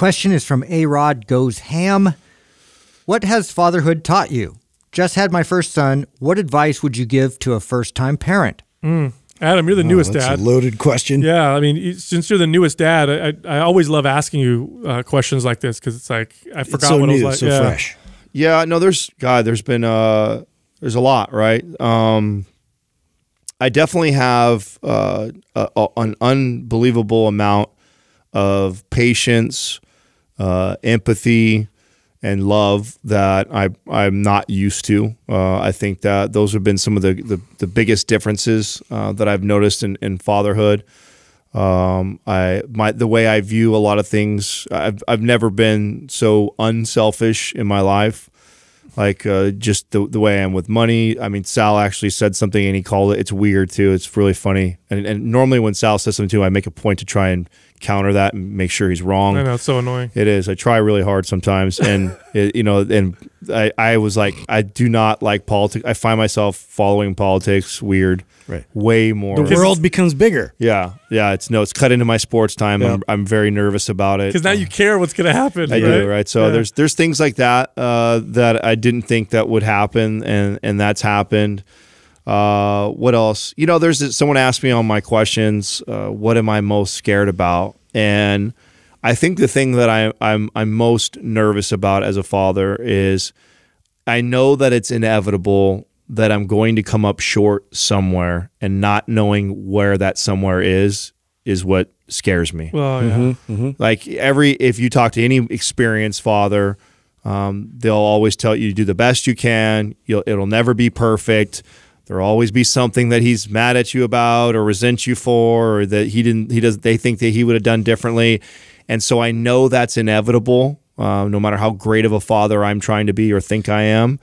question is from A Rod Goes Ham. What has fatherhood taught you? Just had my first son. What advice would you give to a first time parent? Mm. Adam, you're the oh, newest dad. loaded question. Yeah, I mean, since you're the newest dad, I, I, I always love asking you uh, questions like this because it's like I forgot so what new, was like. So yeah. fresh. Yeah, no, there's God. There's been uh, there's a lot, right? Um, I definitely have uh, a, a, an unbelievable amount of patience uh, empathy and love that I I'm not used to. Uh, I think that those have been some of the the, the biggest differences uh, that I've noticed in, in fatherhood. Um, I my the way I view a lot of things. I've I've never been so unselfish in my life. Like uh, just the, the way I am with money. I mean, Sal actually said something and he called it. It's weird too. It's really funny. And, and normally when Sal says something too, I make a point to try and counter that and make sure he's wrong. I know it's so annoying. It is. I try really hard sometimes, and it, you know, and I, I was like, I do not like politics. I find myself following politics weird, right? Way more. The world becomes bigger. Yeah, yeah. It's no, it's cut into my sports time. I'm, I'm very nervous about it because now uh, you care what's going to happen. I right? do, right? So yeah. there's there's things like that uh, that I didn't think that would happen, and and that's happened. Uh, what else? You know, there's someone asked me on my questions, uh, what am I most scared about? And I think the thing that I, I'm I'm most nervous about as a father is I know that it's inevitable that I'm going to come up short somewhere, and not knowing where that somewhere is is what scares me. Well, yeah. mm -hmm, mm -hmm. Like every if you talk to any experienced father, um, they'll always tell you do the best you can. You'll, it'll never be perfect. There'll always be something that he's mad at you about or resents you for or that he didn't he does they think that he would have done differently. And so I know that's inevitable, uh, no matter how great of a father I'm trying to be or think I am.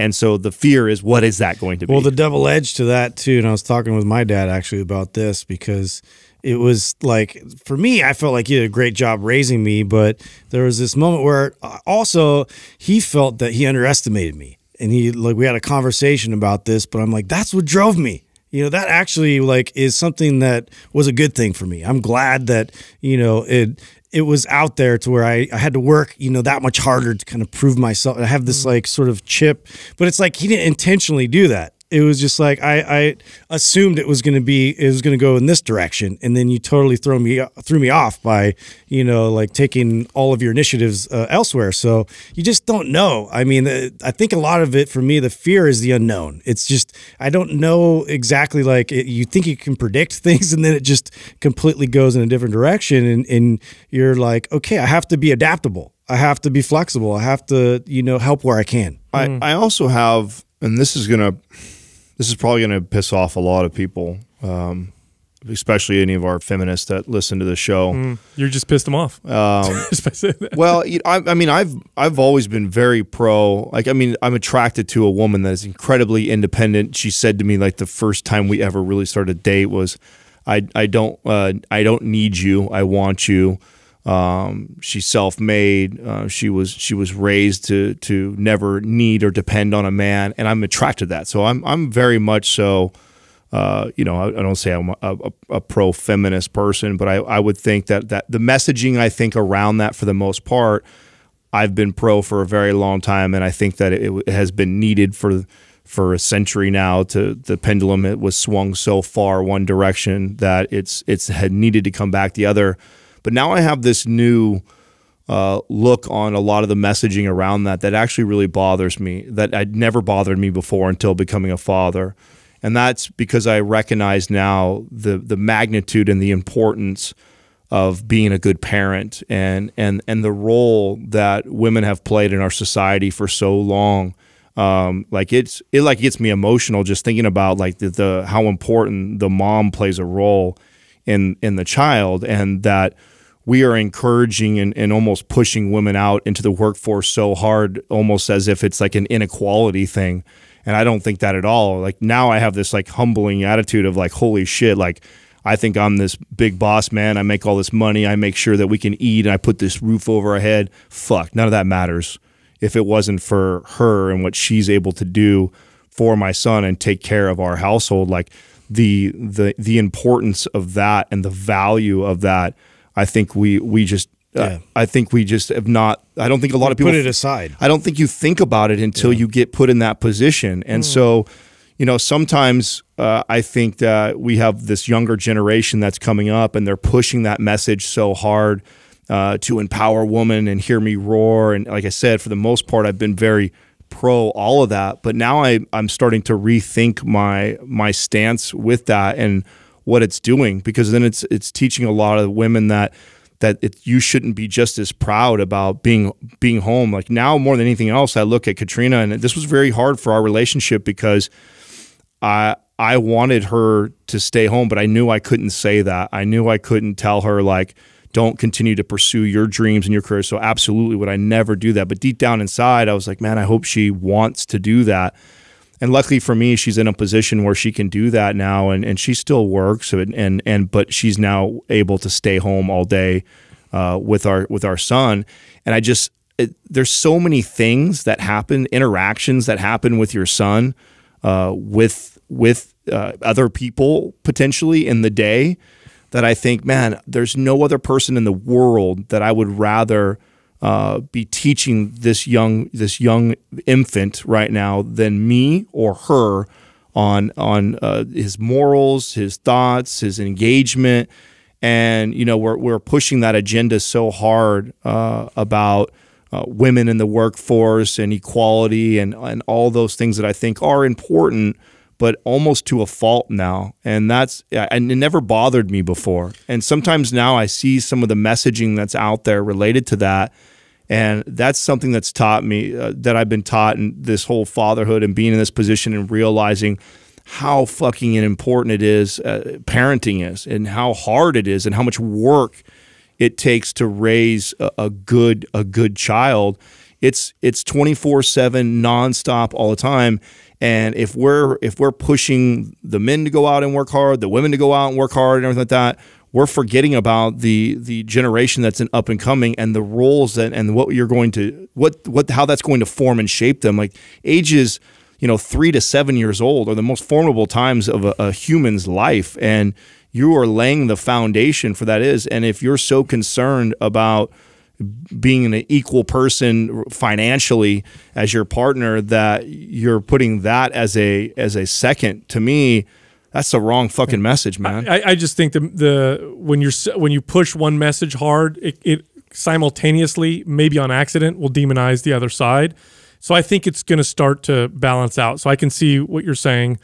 And so the fear is what is that going to be? Well, the double edge to that too, and I was talking with my dad actually about this because it was like for me i felt like he did a great job raising me but there was this moment where uh, also he felt that he underestimated me and he like we had a conversation about this, but I'm like, that's what drove me. You know, that actually like is something that was a good thing for me. I'm glad that, you know, it it was out there to where I, I had to work, you know, that much harder to kind of prove myself. I have this mm. like sort of chip, but it's like he didn't intentionally do that it was just like I, I assumed it was going to be it was going to go in this direction, and then you totally throw me threw me off by you know like taking all of your initiatives uh, elsewhere. So you just don't know. I mean, uh, I think a lot of it for me, the fear is the unknown. It's just I don't know exactly like it, you think you can predict things, and then it just completely goes in a different direction, and, and you're like, okay, I have to be adaptable. I have to be flexible. I have to you know help where I can. Mm. I, I also have, and this is gonna this is probably going to piss off a lot of people, um, especially any of our feminists that listen to the show. Mm, you're just pissed them off. Um, well, I, I, mean, I've I've always been very pro. Like, I mean, I'm attracted to a woman that is incredibly independent. She said to me, like, the first time we ever really started a date was, "I I don't uh, I don't need you. I want you." Um, she's self-made. Uh, she was she was raised to to never need or depend on a man, and I'm attracted to that. So I'm I'm very much so. Uh, you know, I, I, don't say I'm a, a, a pro-feminist person, but I, I would think that that the messaging I think around that for the most part, I've been pro for a very long time, and I think that it, it has been needed for for a century now to the pendulum it was swung so far one direction that it's it's had needed to come back the other but now I have this new uh, look on a lot of the messaging around that that actually really bothers me, that had never bothered me before until becoming a father. And that's because I recognize now the, the magnitude and the importance of being a good parent and, and, and the role that women have played in our society for so long. Um, like it's it like gets me emotional just thinking about like the, the how important the mom plays a role in in the child and that we are encouraging and, and almost pushing women out into the workforce so hard, almost as if it's like an inequality thing. And I don't think that at all. Like now I have this like humbling attitude of like, holy shit, like I think I'm this big boss man. I make all this money. I make sure that we can eat and I put this roof over our head. Fuck, none of that matters if it wasn't for her and what she's able to do for my son and take care of our household. Like the the the importance of that and the value of that I think we we just uh, yeah. uh, I think we just have not. I don't think a lot we of people put it aside. I don't think you think about it until yeah. you get put in that position, and mm. so you know, sometimes uh, I think that we have this younger generation that's coming up and they're pushing that message so hard uh, to empower women and hear me roar. And like I said, for the most part, I've been very pro all of that. But now I, I'm starting to rethink my my stance with that and what it's doing because then it's it's teaching a lot of women that that it, you shouldn't be just as proud about being being home. Like now, more than anything else, I look at Katrina, and this was very hard for our relationship because I I wanted her to stay home, but I knew I couldn't say that. I knew I couldn't tell her like don't continue to pursue your dreams and your career. So absolutely would I never do that. But deep down inside, I was like, man, I hope she wants to do that and luckily for me, she's in a position where she can do that now, and, and she still works, and, and and but she's now able to stay home all day uh, with our with our son. And I just it, there's so many things that happen, interactions that happen with your son, uh, with with uh, other people potentially in the day, that I think, man, there's no other person in the world that I would rather uh, be teaching this young this young infant right now than me or her on on uh, his morals, his thoughts, his engagement, and you know we're we're pushing that agenda so hard uh, about. Uh, women in the workforce and equality and, and all those things that I think are important, but almost to a fault now. And that's, and it never bothered me before. And sometimes now I see some of the messaging that's out there related to that. And that's something that's taught me, uh, that I've been taught in this whole fatherhood and being in this position and realizing how fucking important it is, uh, parenting is, and how hard it is, and how much work it takes to raise a, a good a good child. It's it's twenty four seven nonstop all the time, and if we're if we're pushing the men to go out and work hard, the women to go out and work hard, and everything like that, we're forgetting about the the generation that's an up and coming and the roles that and what you're going to what what how that's going to form and shape them. Like ages, you know, three to seven years old are the most formidable times of a, a human's life, and you are laying the foundation for that is. And if you're so concerned about being an equal person financially as your partner that you're putting that as a as a second to me that's the wrong fucking message man i, I just think the, the when you're when you push one message hard it, it simultaneously maybe on accident will demonize the other side so i think it's going to start to balance out so i can see what you're saying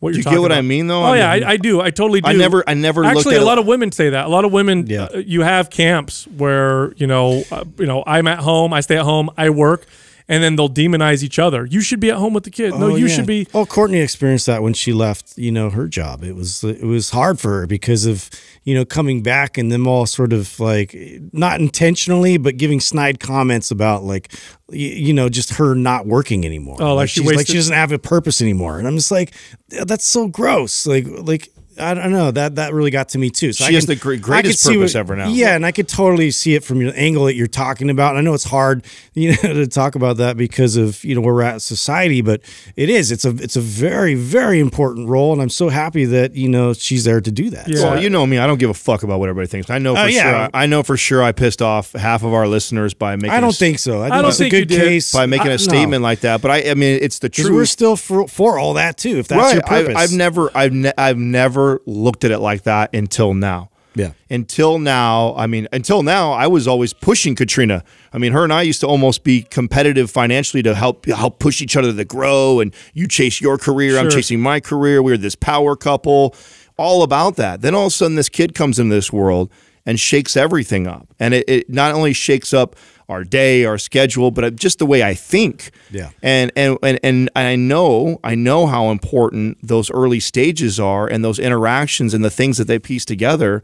what do you get what about. I mean though? Oh I yeah, mean, I, I, do. I totally do. I never, I never actually. a lot of women say that. A lot of women. Yeah. Uh, you have camps where you know, uh, you know, I'm at home. I stay at home. I work and then they'll demonize each other. You should be at home with the kid. Oh, no, you yeah. should be. Oh, Courtney experienced that when she left, you know, her job. It was it was hard for her because of you know coming back and them all sort of like not intentionally, but giving snide comments about like you know just her not working anymore. Oh, like, like she like she doesn't have a purpose anymore. And I'm just like, that's so gross. Like like I don't know that that really got to me too. So she I has can, the greatest could see purpose what, ever now. Yeah, and I could totally see it from your angle that you're talking about. And I know it's hard, you know, to talk about that because of you know where we're at society, but it is. It's a it's a very very important role, and I'm so happy that you know she's there to do that. Yeah. Well, you know me, I don't give a fuck about what everybody thinks. I know oh, for uh, yeah. sure. I, I know for sure I pissed off half of our listeners by making. I don't a, think so. I, think I don't think a good case by making I, a statement no. like that. But I, I mean, it's the truth. We're still for, for all that too. If that's right. your purpose, I, have never, I've, ne- I've never looked at it like that until now. Yeah. Until now, I mean, until now, I was always pushing Katrina. I mean, her and I used to almost be competitive financially to help help push each other to grow. And you chase your career, sure. I'm chasing my career. We were this power couple, all about that. Then all of a sudden, this kid comes into this world and shakes everything up. And it, it not only shakes up our day, our schedule, but just the way I think. Yeah. And and and and I know I know how important those early stages are, and those interactions, and the things that they piece together.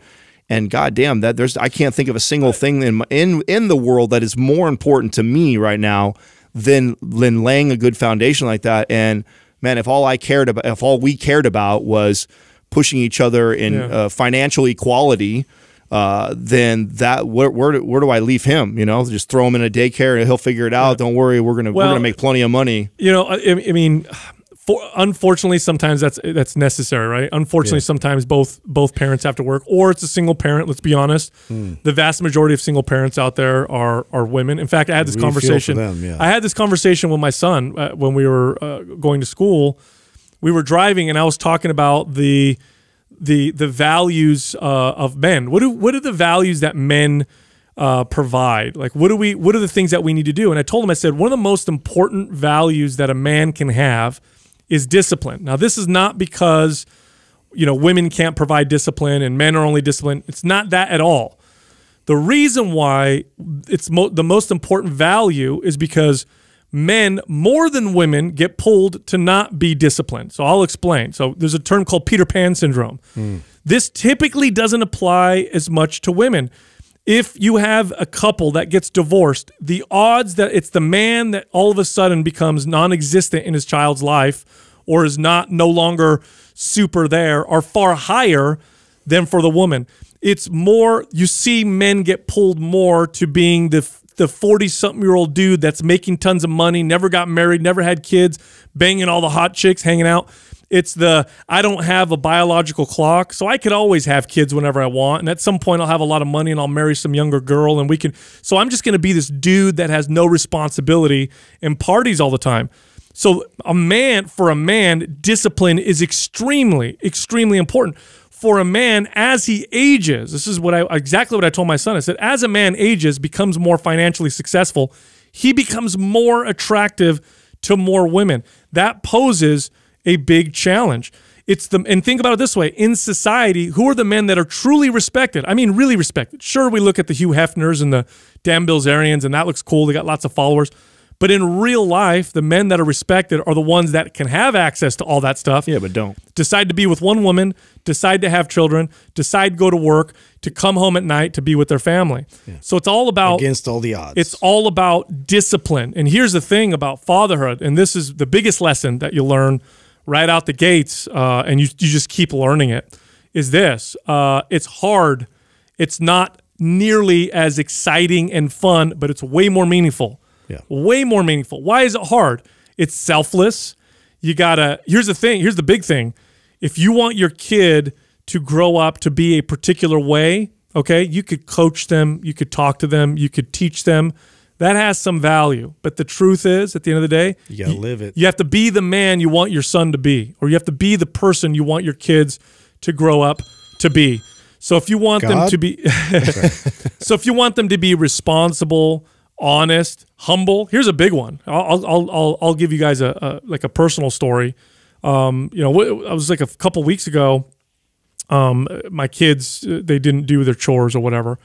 And goddamn, that there's I can't think of a single thing in in in the world that is more important to me right now than than laying a good foundation like that. And man, if all I cared about, if all we cared about was pushing each other in yeah. uh, financial equality uh, then that where, where do, where do I leave him? You know, just throw him in a daycare and he'll figure it out. Don't worry, we're gonna well, we're gonna make plenty of money. You know, I, I mean. For, unfortunately, sometimes that's that's necessary, right? Unfortunately, yeah. sometimes both both parents have to work, or it's a single parent. Let's be honest. Mm. The vast majority of single parents out there are are women. In fact, I had this we conversation. Them, yeah. I had this conversation with my son uh, when we were uh, going to school. We were driving, and I was talking about the the the values uh, of men. What do what are the values that men uh, provide? Like what do we what are the things that we need to do? And I told him I said one of the most important values that a man can have is discipline. Now this is not because you know women can't provide discipline and men are only disciplined. It's not that at all. The reason why it's mo the most important value is because men more than women get pulled to not be disciplined. So I'll explain. So there's a term called Peter Pan syndrome. Mm. This typically doesn't apply as much to women. If you have a couple that gets divorced, the odds that it's the man that all of a sudden becomes non existent in his child's life or is not no longer super there are far higher than for the woman. It's more, you see men get pulled more to being the the 40 something year old dude that's making tons of money, never got married, never had kids, banging all the hot chicks, hanging out. It's the I don't have a biological clock, so I could always have kids whenever I want. And at some point, I'll have a lot of money and I'll marry some younger girl, and we can. So I'm just going to be this dude that has no responsibility and parties all the time. So a man, for a man, discipline is extremely, extremely important for a man as he ages, this is what I exactly what I told my son. I said, as a man ages, becomes more financially successful, he becomes more attractive to more women. That poses a big challenge. It's the and think about it this way: in society, who are the men that are truly respected? I mean, really respected. Sure, we look at the Hugh Hefners and the Dan Bilzerians, and that looks cool. They got lots of followers. But in real life, the men that are respected are the ones that can have access to all that stuff. Yeah, but don't. Decide to be with one woman, decide to have children, decide to go to work, to come home at night to be with their family. Yeah. So it's all about against all the odds. It's all about discipline. And here's the thing about fatherhood, and this is the biggest lesson that you learn right out the gates, uh, and you, you just keep learning it, is this. Uh, it's hard. It's not nearly as exciting and fun, but it's way more meaningful yeah. Way more meaningful. Why is it hard? It's selfless. You gotta, here's the thing, here's the big thing. If you want your kid to grow up to be a particular way, okay, you could coach them, you could talk to them, you could teach them. That has some value. But the truth is, at the end of the day, you gotta you, live it. You have to be the man you want your son to be, or you have to be the person you want your kids to grow up to be. So if you want God? them to be, so if you want them to be responsible, honest, humble. Here's a big one. I'll I'll I'll, I'll give you guys a, a like a personal story. Um, you know, I was like a couple weeks ago. Um, my kids uh, they didn't do their chores or whatever,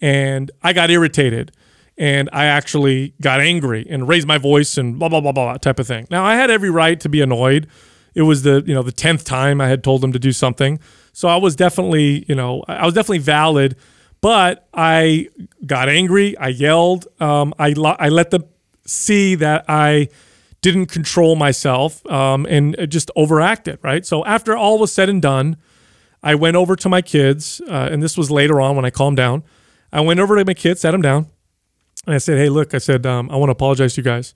and I got irritated, and I actually got angry and raised my voice and blah blah blah blah type of thing. Now I had every right to be annoyed. It was the you know the tenth time I had told them to do something, so I was definitely you know I was definitely valid but I got angry. I yelled. Um, I, I let them see that I didn't control myself um, and uh, just overacted, right? So after all was said and done, I went over to my kids, uh, and this was later on when I calmed down. I went over to my kids, sat them down, and I said, Hey, look, I said, um, I want to apologize to you guys.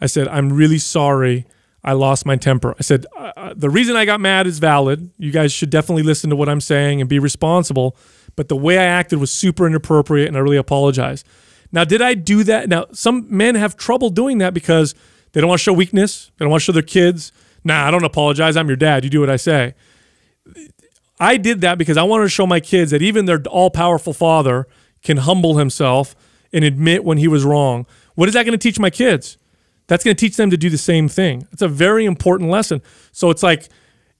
I said, I'm really sorry I lost my temper. I said, uh, uh, The reason I got mad is valid. You guys should definitely listen to what I'm saying and be responsible but the way I acted was super inappropriate and I really apologize. Now, did I do that? Now, some men have trouble doing that because they don't want to show weakness. They don't want to show their kids. Nah, I don't apologize. I'm your dad. You do what I say. I did that because I wanted to show my kids that even their all powerful father can humble himself and admit when he was wrong. What is that going to teach my kids? That's going to teach them to do the same thing. It's a very important lesson. So it's like,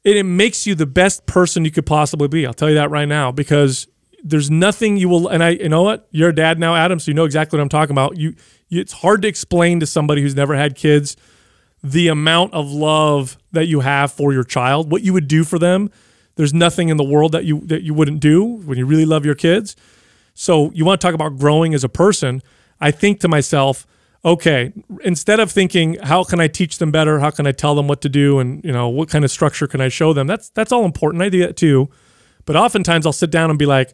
it, makes you the best person you could possibly be. I'll tell you that right now because there's nothing you will and I you know what you're a dad now Adam so you know exactly what I'm talking about you, you it's hard to explain to somebody who's never had kids the amount of love that you have for your child what you would do for them there's nothing in the world that you that you wouldn't do when you really love your kids so you want to talk about growing as a person I think to myself okay instead of thinking how can I teach them better how can I tell them what to do and you know what kind of structure can I show them that's that's all important I do that too but oftentimes I'll sit down and be like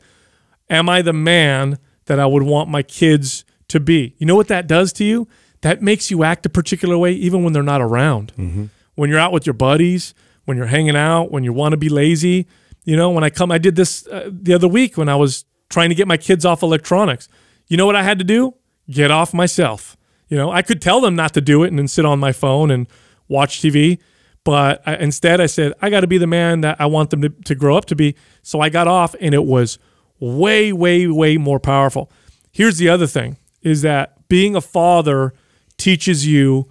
Am I the man that I would want my kids to be? You know what that does to you? That makes you act a particular way even when they're not around. Mm -hmm. When you're out with your buddies, when you're hanging out, when you want to be lazy. You know, when I come, I did this uh, the other week when I was trying to get my kids off electronics. You know what I had to do? Get off myself. You know, I could tell them not to do it and then sit on my phone and watch TV. But I, instead, I said, I got to be the man that I want them to, to grow up to be. So I got off and it was way, way, way more powerful. Here's the other thing is that being a father teaches you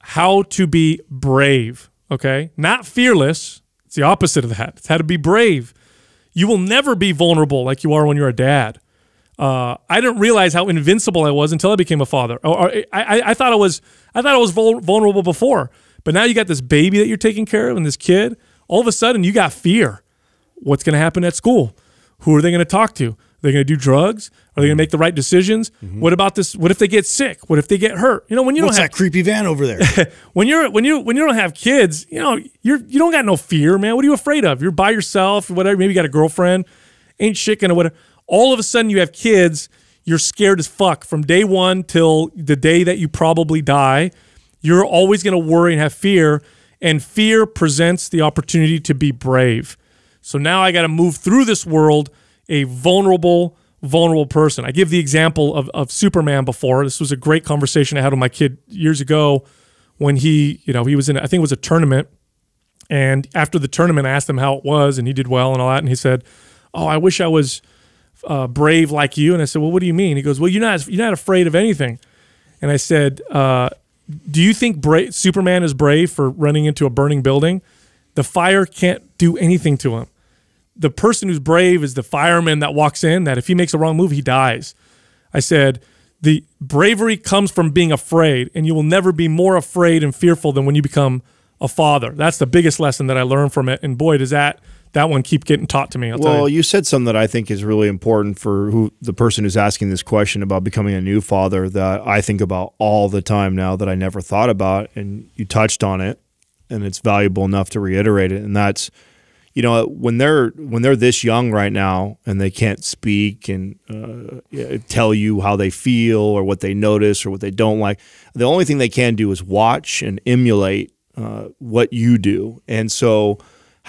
how to be brave, okay? Not fearless. It's the opposite of that. It's how to be brave. You will never be vulnerable like you are when you're a dad. Uh, I didn't realize how invincible I was until I became a father. Or, or I, I, I, thought I was, I thought I was vul vulnerable before, but now you got this baby that you're taking care of and this kid. All of a sudden, you got fear. What's going to happen at school? Who are they going to talk to? Are they going to do drugs? Are they going to mm-hmm. make the right decisions? Mm -hmm. What about this? What if they get sick? What if they get hurt? You know, when you What's don't have that creepy van over there. when you're when you when you don't have kids, you know, you're you don't got no fear, man. What are you afraid of? You're by yourself, whatever. Maybe you got a girlfriend, ain't shit gonna whatever. All of a sudden, you have kids. You're scared as fuck from day one till the day that you probably die. You're always gonna worry and have fear, and fear presents the opportunity to be brave. So now I got to move through this world a vulnerable, vulnerable person. I give the example of, of Superman before. This was a great conversation I had with my kid years ago when he, you know, he was in, I think it was a tournament. And after the tournament, I asked him how it was and he did well and all that. And he said, Oh, I wish I was uh, brave like you. And I said, Well, what do you mean? He goes, Well, you're not, you're not afraid of anything. And I said, uh, Do you think Superman is brave for running into a burning building? The fire can't do anything to him the person who's brave is the fireman that walks in that if he makes a wrong move he dies i said the bravery comes from being afraid and you will never be more afraid and fearful than when you become a father that's the biggest lesson that i learned from it and boy does that that one keep getting taught to me I'll well you. you. said something that i think is really important for who the person who's asking this question about becoming a new father that i think about all the time now that i never thought about and you touched on it and it's valuable enough to reiterate it and that's you know when they're when they're this young right now and they can't speak and uh, tell you how they feel or what they notice or what they don't like the only thing they can do is watch and emulate uh, what you do and so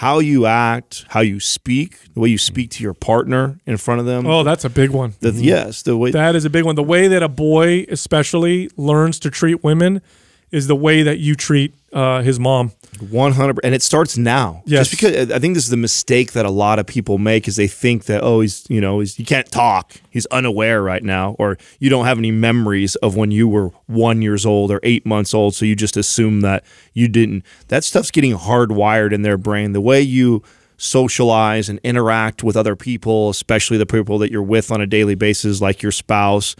how you act, how you speak, the way you speak to your partner in front of them. Oh, that's a big one. The, mm -hmm. Yes, the way that is a big one. The way that a boy, especially, learns to treat women is the way that you treat uh, his mom. One hundred, and it starts now. Yes. Just because I think this is the mistake that a lot of people make is they think that oh he's you know he's, he can't talk, he's unaware right now, or you don't have any memories of when you were one years old or eight months old, so you just assume that you didn't. That stuff's getting hardwired in their brain. The way you socialize and interact with other people, especially the people that you're with on a daily basis, like your spouse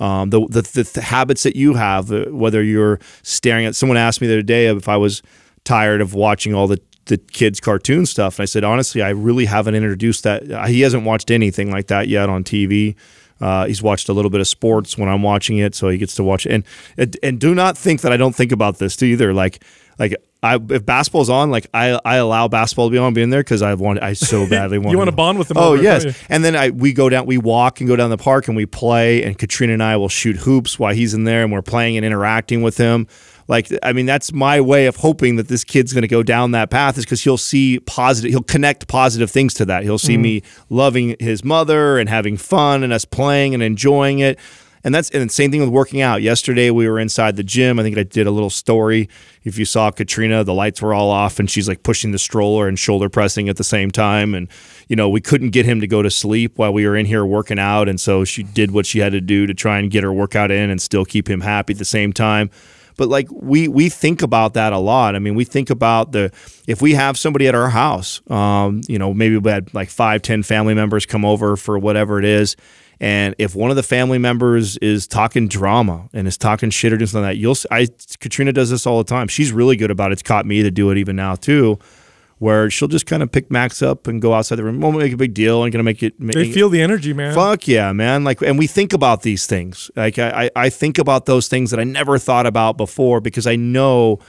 um, the, the, the habits that you have, uh, whether you're staring at. Someone asked me the other day if I was tired of watching all the the kids' cartoon stuff, and I said honestly, I really haven't introduced that. Uh, he hasn't watched anything like that yet on TV. Uh, he's watched a little bit of sports when I'm watching it, so he gets to watch it. And and do not think that I don't think about this either. Like like I, if basketball's on, like I, I allow basketball to be on, being there because I want I so badly want. you want to bond with them? Oh yes, and then I we go down, we walk and go down the park and we play, and Katrina and I will shoot hoops while he's in there, and we're playing and interacting with him. Like I mean, that's my way of hoping that this kid's going to go down that path is because he'll see positive, he'll connect positive things to that. He'll see mm. me loving his mother and having fun and us playing and enjoying it and that's and same thing with working out. Yesterday we were inside the gym. I think I did a little story. If you saw Katrina, the lights were all off and she's like pushing the stroller and shoulder pressing at the same time. And, you know, we couldn't get him to go to sleep while we were in here working out. And so she did what she had to do to try and get her workout in and still keep him happy at the same time but like we we think about that a lot. I mean, we think about the if we have somebody at our house, um, you know, maybe we had like five, ten family members come over for whatever it is, and if one of the family members is talking drama and is talking shit or doing something like that, you'll I Katrina does this all the time. She's really good about it. It's caught me to do it even now too where she'll just kind of pick Max up and go outside the room. Won't make a big deal. I'm gonna make it. Make, they feel the energy, man. Fuck yeah, man. Like, and we think about these things. Like, I I think about those things that I never thought about before because I know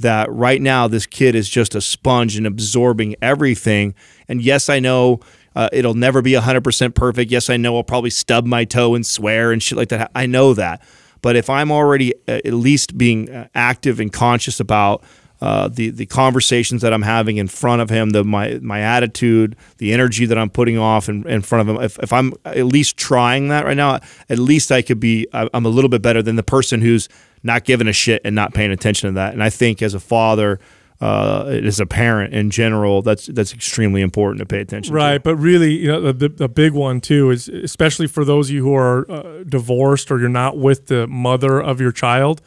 that right now this kid is just a sponge and absorbing everything. And yes, I know uh, it'll never be 100% perfect. Yes, I know I'll probably stub my toe and swear and shit like that. I know that. But if I'm already uh, at least being uh, active and conscious about uh, the the conversations that I'm having in front of him, the my my attitude, the energy that I'm putting off in, in front of him. If, if I'm at least trying that right now, at least I could be. I'm a little bit better than the person who's not giving a shit and not paying attention to that. And I think as a father, uh, it is apparent in general. That's that's extremely important to pay attention. Right, to. but really, you know, the, the big one too is especially for those of you who are uh, divorced or you're not with the mother of your child,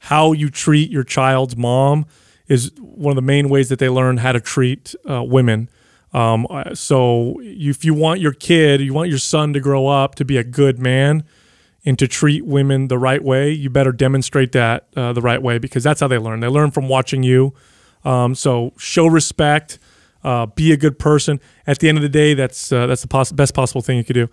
how you treat your child's mom is one of the main ways that they learn how to treat uh, women. Um, uh, so if you want your kid, you want your son to grow up to be a good man and to treat women the right way, you better demonstrate that uh, the right way because that's how they learn. They learn from watching you. Um, so show respect, uh, be a good person. At the end of the day, that's uh, that's the poss best possible thing you could do.